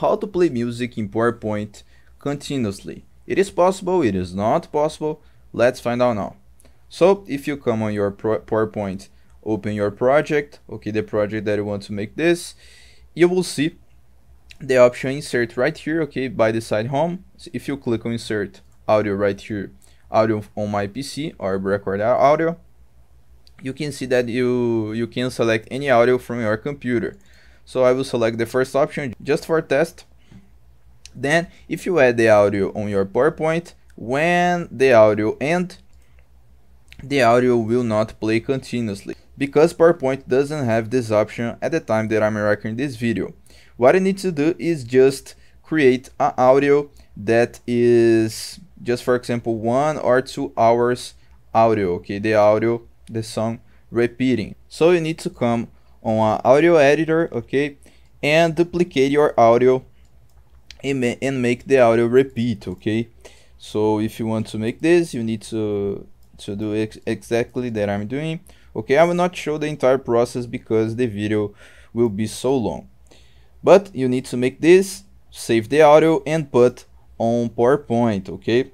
how to play music in PowerPoint continuously. It is possible, it is not possible, let's find out now. So if you come on your PowerPoint, open your project, okay, the project that you want to make this, you will see the option insert right here, okay, by the side home. So if you click on insert audio right here, audio on my PC or record audio, you can see that you, you can select any audio from your computer. So I will select the first option just for test. Then if you add the audio on your PowerPoint, when the audio end, the audio will not play continuously because PowerPoint doesn't have this option at the time that I'm recording this video. What I need to do is just create an audio that is just for example one or two hours audio okay the audio the song repeating so you need to come on audio editor, okay, and duplicate your audio and, ma and make the audio repeat, okay. So if you want to make this, you need to to do ex exactly that I'm doing. Okay, I will not show the entire process because the video will be so long. But you need to make this, save the audio and put on PowerPoint, okay?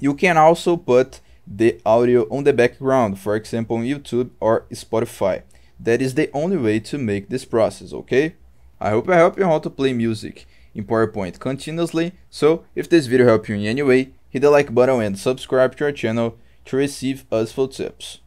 You can also put the audio on the background, for example, on YouTube or Spotify. That is the only way to make this process, okay? I hope I help you how to play music in PowerPoint continuously, so if this video helped you in any way, hit the like button and subscribe to our channel to receive useful tips.